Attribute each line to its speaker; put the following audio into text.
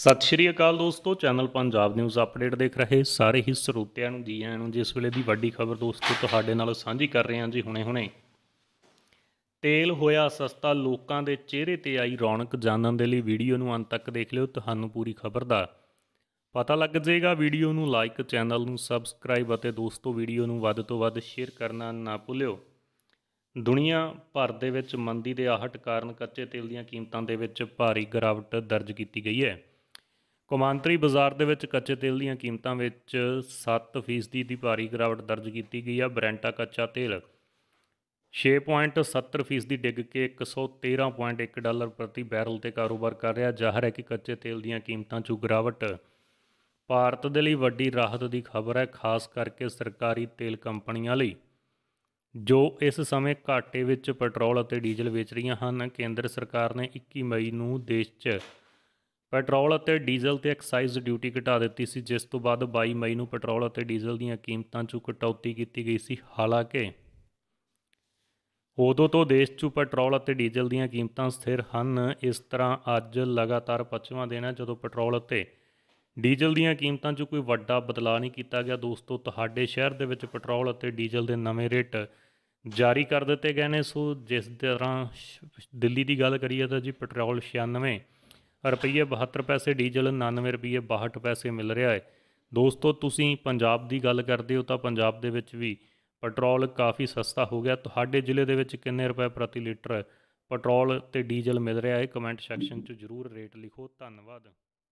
Speaker 1: ਸਤਿ ਸ਼੍ਰੀ ਅਕਾਲ ਦੋਸਤੋ channel Punjab news update ਦੇਖ ਰਹੇ ਸਾਰੇ ਹੀ ਸਰੋਤਿਆਂ ਨੂੰ ਜੀ ਆਇਆਂ ਨੂੰ ਜਿਸ ਵੇਲੇ ਦੀ ਵੱਡੀ ਖਬਰ ਦੋਸਤੋ ਤੁਹਾਡੇ ਨਾਲ ਸਾਂਝੀ ਕਰ ਰਹੇ ਹਾਂ ਜੀ ਹੁਣੇ-ਹੁਣੇ ਤੇਲ ਹੋਇਆ ਸਸਤਾ ਲੋਕਾਂ ਦੇ ਚਿਹਰੇ ਤੇ ਆਈ ਰੌਣਕ ਜਾਣਨ ਦੇ ਲਈ ਵੀਡੀਓ ਨੂੰ ਅੰਤ ਤੱਕ ਦੇਖ ਲਿਓ ਤੁਹਾਨੂੰ ਪੂਰੀ ਖਬਰ ਦਾ ਪਤਾ ਲੱਗ ਜਾਏਗਾ ਵੀਡੀਓ ਨੂੰ ਲਾਈਕ ਚੈਨਲ ਨੂੰ ਸਬਸਕ੍ਰਾਈਬ ਅਤੇ ਦੋਸਤੋ ਵੀਡੀਓ ਨੂੰ ਵੱਧ ਤੋਂ ਵੱਧ ਸ਼ੇਅਰ ਕਰਨਾ ਨਾ ਭੁੱਲਿਓ ਦੁਨੀਆ ਭਰ ਦੇ ਵਿੱਚ ਮੰਦੀ ਦੇ ਆਹਟ ਕਾਰਨ ਕੱਚੇ ਤੇਲ ਦੀਆਂ ਕੀਮਤਾਂ ਦੇ ਵਿੱਚ ਭਾਰੀ ਗਿਰਾਵਟ ਦਰਜ ਕੀਤੀ ਗਈ ਹੈ ਕੌਮਾਂਤਰੀ ਬਾਜ਼ਾਰ ਦੇ ਵਿੱਚ ਕੱਚੇ ਤੇਲ ਦੀਆਂ ਕੀਮਤਾਂ ਵਿੱਚ 7% ਦੀ ਭਾਰੀ ਗਿਰਾਵਟ ਦਰਜ ਕੀਤੀ ਗਈ ਹੈ ਬ੍ਰੈਂਟਾ ਕੱਚਾ ਤੇਲ 6.70% ਦੀ ਡਿੱਗ ਕੇ 113.1 ਡਾਲਰ ਪ੍ਰਤੀ ਬੈਰਲ ਤੇ ਕਾਰੋਬਾਰ ਕਰ ਰਿਹਾ ਜ਼ਾਹਰ ਹੈ ਕਿ ਕੱਚੇ ਤੇਲ ਦੀਆਂ ਕੀਮਤਾਂ 'ਚ ਗਿਰਾਵਟ ਭਾਰਤ ਦੇ ਲਈ ਵੱਡੀ ਰਾਹਤ ਦੀ ਖਬਰ ਹੈ ਖਾਸ ਕਰਕੇ ਸਰਕਾਰੀ ਤੇਲ ਕੰਪਨੀਆਂ ਲਈ ਜੋ ਇਸ ਸਮੇਂ ਘਾਟੇ ਵਿੱਚ ਪੈਟਰੋਲ ਅਤੇ ਡੀਜ਼ਲ ਵੇਚ ਰਹੀਆਂ ਹਨ ਕੇਂਦਰ ਸਰਕਾਰ ਨੇ 21 ਮਈ ਨੂੰ ਦੇਸ਼ 'ਚ ਪੈਟਰੋਲ ਅਤੇ ਡੀਜ਼ਲ ਤੇ ਐਕਸਾਈਜ਼ ਡਿਊਟੀ ਘਟਾ ਦਿੱਤੀ ਸੀ ਜਿਸ ਤੋਂ ਬਾਅਦ 22 ਮਈ ਨੂੰ ਪੈਟਰੋਲ ਅਤੇ ਡੀਜ਼ਲ ਦੀਆਂ ਕੀਮਤਾਂ 'ਚ ਕਟੌਤੀ ਕੀਤੀ ਗਈ ਸੀ ਹਾਲਾਂਕਿ ਉਦੋਂ ਤੋਂ ਦੇਸ਼ 'ਚ ਪੈਟਰੋਲ ਅਤੇ ਡੀਜ਼ਲ ਦੀਆਂ ਕੀਮਤਾਂ ਸਥਿਰ ਹਨ ਇਸ ਤਰ੍ਹਾਂ ਅੱਜ ਲਗਾਤਾਰ ਪੰਜਵਾਂ ਦਿਨ ਹੈ ਜਦੋਂ ਪੈਟਰੋਲ ਅਤੇ ਡੀਜ਼ਲ ਦੀਆਂ ਕੀਮਤਾਂ 'ਚ ਕੋਈ ਵੱਡਾ ਬਦਲਾਅ ਨਹੀਂ ਕੀਤਾ ਗਿਆ ਦੋਸਤੋ ਤੁਹਾਡੇ ਸ਼ਹਿਰ ਦੇ ਵਿੱਚ ਪੈਟਰੋਲ ਅਤੇ ਡੀਜ਼ਲ ਦੇ ਨਵੇਂ ਰੇਟ ਜਾਰੀ ਕਰ ਦਿੱਤੇ ਗਏ ਨੇ ਸੋ ਜਿਸ ਤਰ੍ਹਾਂ ਦਿੱਲੀ ਦੀ ਗੱਲ ਕਰੀਏ ਤਾਂ ਜੀ ਪੈਟਰੋਲ 96 ਰੁਪਏ 72 ਪੈਸੇ ਡੀਜ਼ਲ 99 ਰੁਪਏ 62 ਪੈਸੇ ਮਿਲ ਰਿਹਾ ਹੈ ਦੋਸਤੋ ਤੁਸੀਂ ਪੰਜਾਬ ਦੀ ਗੱਲ ਕਰਦੇ ਹੋ ਤਾਂ ਪੰਜਾਬ ਦੇ ਵਿੱਚ ਵੀ ਪੈਟਰੋਲ ਕਾਫੀ ਸਸਤਾ ਹੋ ਗਿਆ ਤੁਹਾਡੇ ਜ਼ਿਲ੍ਹੇ ਦੇ ਵਿੱਚ ਕਿੰਨੇ ਰੁਪਏ ਪ੍ਰਤੀ ਲੀਟਰ ਪੈਟਰੋਲ ਤੇ ਡੀਜ਼ਲ ਮਿਲ ਰਿਹਾ ਹੈ ਕਮੈਂਟ ਸੈਕਸ਼ਨ 'ਚ ਜ਼ਰੂਰ ਰੇਟ ਲਿਖੋ ਧੰਨਵਾਦ